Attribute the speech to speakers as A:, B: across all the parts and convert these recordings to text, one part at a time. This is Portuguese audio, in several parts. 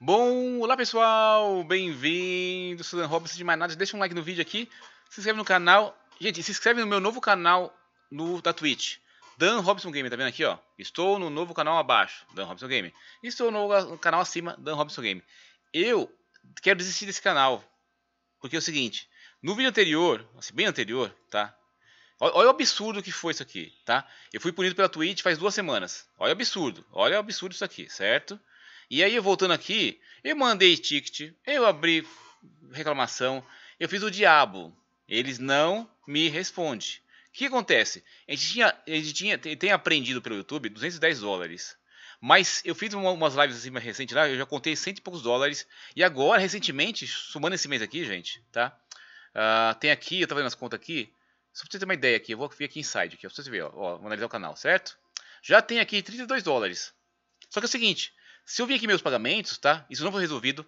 A: Bom, olá pessoal, bem-vindo, Dan Robson de mais nada, deixa um like no vídeo aqui, se inscreve no canal, gente, se inscreve no meu novo canal no, da Twitch, Dan Robson Game, tá vendo aqui, ó, estou no novo canal abaixo, Dan Robson Game, estou no novo canal acima, Dan Robson Game. Eu quero desistir desse canal, porque é o seguinte, no vídeo anterior, assim, bem anterior, tá, Olha o absurdo que foi isso aqui, tá? Eu fui punido pela Twitch faz duas semanas. Olha o absurdo, olha o absurdo isso aqui, certo? E aí, voltando aqui, eu mandei ticket, eu abri reclamação, eu fiz o diabo. Eles não me respondem. O que acontece? A gente, tinha, a gente tinha, tem aprendido pelo YouTube 210 dólares. Mas eu fiz uma, umas lives assim mais recente lá, eu já contei cento e poucos dólares. E agora, recentemente, somando esse mês aqui, gente, tá? Uh, tem aqui, eu tava vendo as contas aqui. Só pra você ter uma ideia aqui, eu vou vir aqui inside, aqui, ó, pra você ver, ó, ó, vou analisar o canal, certo? Já tem aqui 32 dólares. Só que é o seguinte, se eu vir aqui meus pagamentos, tá? Isso não foi resolvido.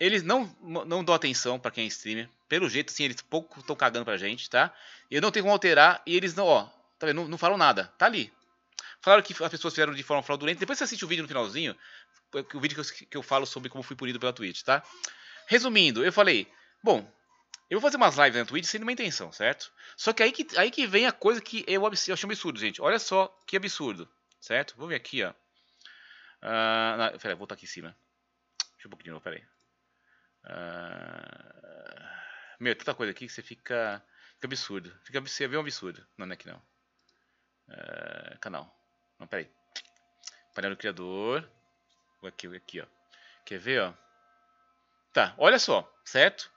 A: Eles não, não dão atenção para quem é streamer. Pelo jeito, assim, eles pouco estão cagando pra gente, tá? Eu não tenho como alterar e eles não, ó, tá vendo? Não, não falam nada. Tá ali. Falaram que as pessoas fizeram de forma fraudulenta. Depois você assiste o vídeo no finalzinho, o vídeo que eu, que eu falo sobre como fui punido pela Twitch, tá? Resumindo, eu falei, bom, eu vou fazer umas lives na Twitch sem nenhuma intenção, certo? Só que aí que, aí que vem a coisa que é eu, eu absurdo, gente. Olha só que absurdo, certo? Vou vir aqui, ó. Uh, não, peraí, vou estar aqui em cima. Deixa um pouquinho de novo, peraí. Uh, meu, tanta coisa aqui que você fica. Fica absurdo. Fica você vê um absurdo. Não, não é que não. Uh, canal. Não, peraí. Painel do criador. Aqui, aqui, ó. Quer ver, ó? Tá, olha só, certo?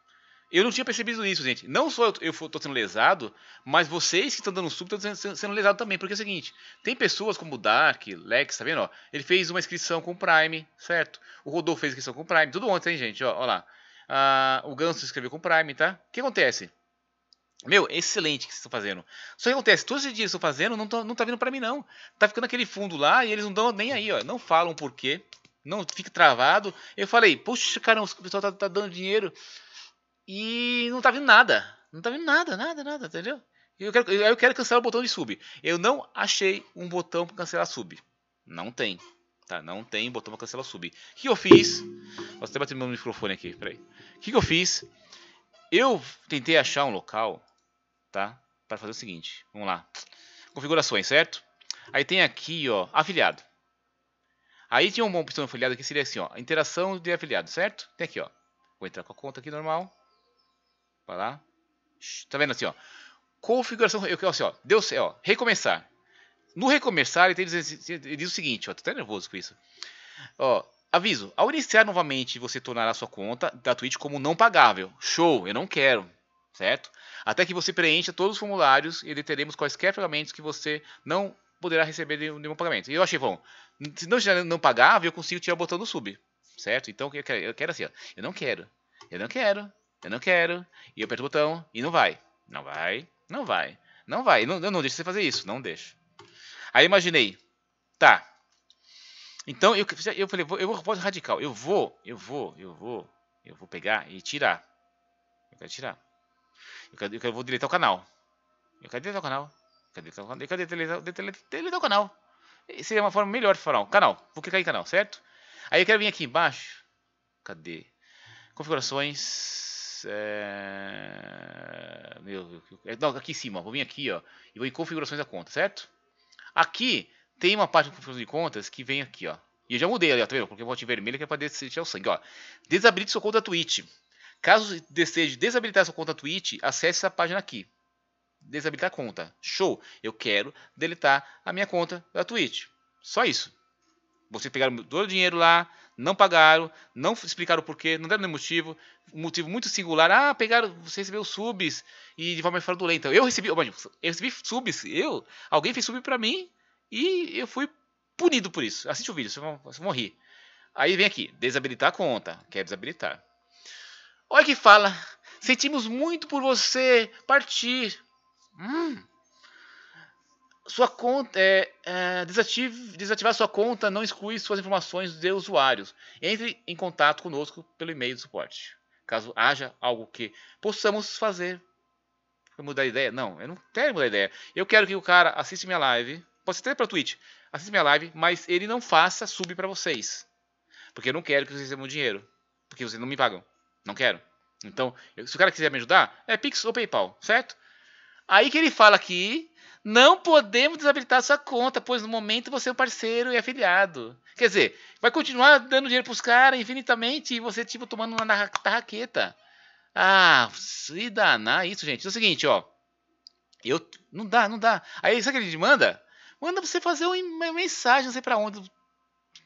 A: Eu não tinha percebido isso, gente. Não só eu, eu tô sendo lesado, mas vocês que estão dando sub estão sendo, sendo lesados também. Porque é o seguinte: tem pessoas como o Dark, Lex, tá vendo? Ó, ele fez uma inscrição com o Prime, certo? O Rodolfo fez inscrição com o Prime. Tudo ontem, hein, gente? Ó, ó lá. Ah, o Ganso escreveu com o Prime, tá? O que acontece? Meu, excelente que vocês estão fazendo. Só que acontece, todos esses dias que estão fazendo, não, tô, não tá vindo para mim, não. Tá ficando aquele fundo lá e eles não dão nem aí, ó. Não falam por quê. Não fica travado. Eu falei, poxa, caramba, o pessoal tá, tá dando dinheiro. E não tá vindo nada. Não tá vindo nada, nada, nada, entendeu? Eu quero, eu quero cancelar o botão de sub. Eu não achei um botão para cancelar sub. Não tem. Tá, não tem botão para cancelar sub. O que eu fiz? Posso até bater meu microfone aqui, peraí. O que eu fiz? Eu tentei achar um local, tá? Para fazer o seguinte, vamos lá. Configurações, certo? Aí tem aqui, ó, afiliado. Aí tinha uma opção afiliado que seria assim, ó, interação de afiliado, certo? Tem aqui, ó. Vou entrar com a conta aqui normal. Vai lá. Tá vendo assim, ó. Configuração, eu quero assim, ó. Deu, ó, recomeçar. No recomeçar, ele diz, ele diz o seguinte, ó, tô até nervoso com isso. Ó, aviso, ao iniciar novamente, você tornará sua conta da Twitch como não pagável. Show, eu não quero, certo? Até que você preencha todos os formulários e deteremos quaisquer pagamentos que você não poderá receber de nenhum pagamento. E eu achei, bom, se não, não pagável, eu consigo tirar o botão do sub, certo? Então, eu quero, eu quero assim, ó, eu não quero, eu não quero, eu não quero, e eu aperto o botão e não vai. Não vai, não vai, não vai. Não, eu não deixo você fazer isso, não deixo. Aí imaginei, tá. Então eu, eu falei, vou, eu vou voto radical. Eu vou, eu vou, eu vou, eu vou pegar e tirar. Eu quero tirar. Eu, quero, eu, quero, eu vou deletar o canal. Eu quero deletar o canal. Eu quero deletar o canal. Eu quero deletar, deletar, deletar o canal. Seria uma forma melhor de falar, canal. Vou clicar em canal, certo? Aí eu quero vir aqui embaixo. Cadê? Configurações. É... Meu Deus. É, não, aqui em cima, vou vir aqui ó, e vou em configurações da conta, certo? Aqui tem uma parte de configurações de contas que vem aqui, ó. E eu já mudei ali, ó, tá vendo? Porque eu vou em vermelho que é para desistir o sangue, ó. Desabilite sua conta Twitch. Caso deseje desabilitar sua conta Twitch, acesse essa página aqui. Desabilitar conta. Show! Eu quero deletar a minha conta da Twitch. Só isso. Vocês pegaram todo o dinheiro lá, não pagaram, não explicaram o porquê, não deram nenhum motivo. Um motivo muito singular. Ah, pegaram, você recebeu subs e de forma fraudulenta. Eu recebi, eu recebi subs, eu, alguém fez sub para mim e eu fui punido por isso. Assiste o vídeo, você vai morrer Aí vem aqui, desabilitar a conta. Quer desabilitar. Olha que fala. Sentimos muito por você partir. Hum, sua conta é, é, desative, desativar sua conta não exclui suas informações de usuários. Entre em contato conosco pelo e-mail de suporte. Caso haja algo que possamos fazer. Vou mudar a ideia? Não, eu não quero mudar a ideia. Eu quero que o cara assista minha live. Pode ser até para Twitch. Assista minha live, mas ele não faça sub para vocês. Porque eu não quero que vocês recebam dinheiro. Porque vocês não me pagam. Não quero. Então, se o cara quiser me ajudar, é Pix ou PayPal, certo? Aí que ele fala aqui não podemos desabilitar sua conta, pois no momento você é um parceiro e afiliado. Quer dizer, vai continuar dando dinheiro para os caras infinitamente e você, tipo, tomando uma tarraqueta. Ah, se danar isso, gente. É o seguinte, ó. Eu. Não dá, não dá. Aí, sabe o que ele manda? Manda você fazer uma mensagem, não sei pra onde.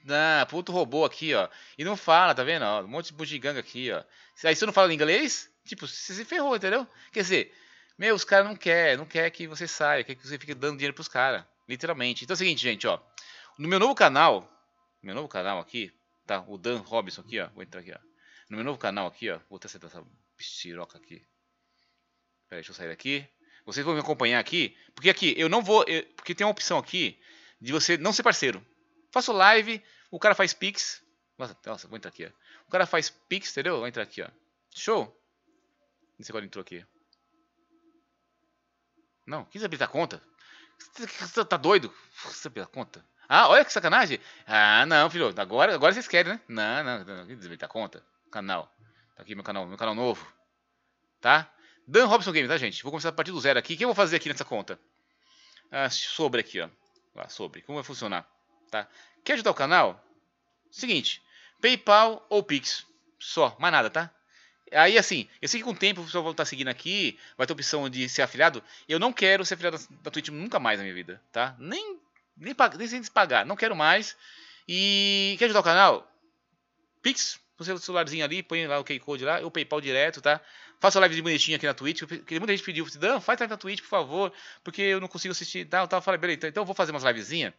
A: Ah, pro outro robô aqui, ó. E não fala, tá vendo? um monte de bugiganga aqui, ó. Aí você não fala inglês? Tipo, você se ferrou, entendeu? Quer dizer, meu, os caras não quer, não quer que você saia, quer que você fique dando dinheiro pros caras. Literalmente. Então é o seguinte, gente, ó. No meu novo canal, meu novo canal aqui, tá? O Dan Robinson aqui, ó. Vou entrar aqui, ó. No meu novo canal aqui, ó. Vou até acertar essa pistiroca aqui. Peraí, deixa eu sair daqui. Vocês vão me acompanhar aqui, porque aqui eu não vou, eu, porque tem uma opção aqui de você não ser parceiro. Faço live, o cara faz pix. Nossa, nossa, vou entrar aqui, ó. O cara faz pix, entendeu? Vou entrar aqui, ó. Show. Não sei qual entrou aqui. Não, 15 abrir da conta? Você tá doido? Você abrir da conta? Ah, olha que sacanagem. Ah, não, filho. Agora, agora vocês querem, né? Não, não, não. Quem desabilitar a conta? Canal. Tá aqui meu canal, meu canal novo. Tá? Dan Robson Games, tá, gente? Vou começar a partir do zero aqui. O que eu vou fazer aqui nessa conta? Ah, sobre aqui, ó. Ah, sobre. Como vai funcionar? Tá? Quer ajudar o canal? Seguinte. PayPal ou Pix. Só. Mais nada, tá? Aí, assim, eu sei que com o tempo o pessoal vai estar seguindo aqui, vai ter opção de ser afiliado. Eu não quero ser afiliado da Twitch nunca mais na minha vida, tá? Nem, nem, nem sem pagar, não quero mais. E quer ajudar o canal? Pix, no seu celularzinho ali, põe lá o QR Code lá, o PayPal direto, tá? Faça live de bonitinho aqui na Twitch, porque muita gente pediu, Dan, faz live na Twitch, por favor, porque eu não consigo assistir Tá, eu tava Eu falei, beleza, então, então eu vou fazer umas livezinhas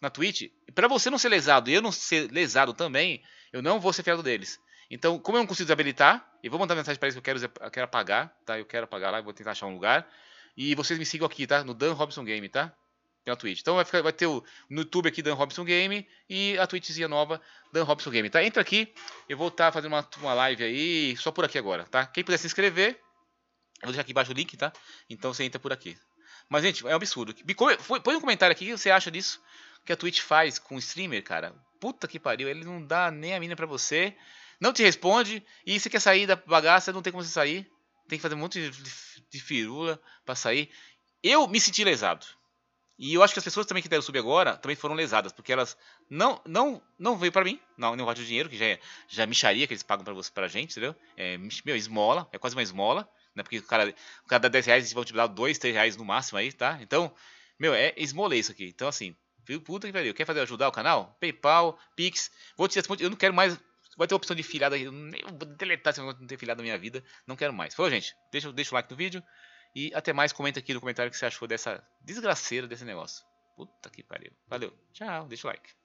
A: na Twitch. Pra você não ser lesado e eu não ser lesado também, eu não vou ser afiliado deles. Então, como eu não consigo desabilitar, eu vou mandar mensagem para eles que eu quero, eu quero apagar, tá? Eu quero apagar lá, vou tentar achar um lugar. E vocês me sigam aqui, tá? No Dan Robson Game, tá? Pela Twitch. Então vai, ficar, vai ter o, no YouTube aqui Dan Robson Game e a Twitchzinha nova Dan Robson Game, tá? Entra aqui, eu vou estar tá fazendo uma, uma live aí, só por aqui agora, tá? Quem puder se inscrever, eu vou deixar aqui embaixo o link, tá? Então você entra por aqui. Mas, gente, é um absurdo. Põe um comentário aqui o que você acha disso que a Twitch faz com o streamer, cara. Puta que pariu, ele não dá nem a mina para você não te responde e você quer sair da bagaça, não tem como você sair. Tem que fazer um monte de, de firula para sair. Eu me senti lesado. E eu acho que as pessoas também que deram sub agora também foram lesadas, porque elas não não não veio para mim, não, não vale o dinheiro, que já é já é micharia que eles pagam para você pra gente, entendeu? É, meu, esmola, é quase uma esmola, né? Porque o cara, o cara dá 10 reais eles vão te dar 2, 3 reais no máximo aí, tá? Então, meu, é esmola isso aqui. Então, assim, puta que pariu, quer fazer ajudar o canal? PayPal, Pix, vou te responder, eu não quero mais Vai ter a opção de filhada aqui. Eu vou deletar esse negócio de não ter filhado na minha vida. Não quero mais. Falou, gente. Deixa, deixa o like no vídeo. E até mais. Comenta aqui no comentário o que você achou dessa desgraceira desse negócio. Puta que pariu. Valeu. Tchau. Deixa o like.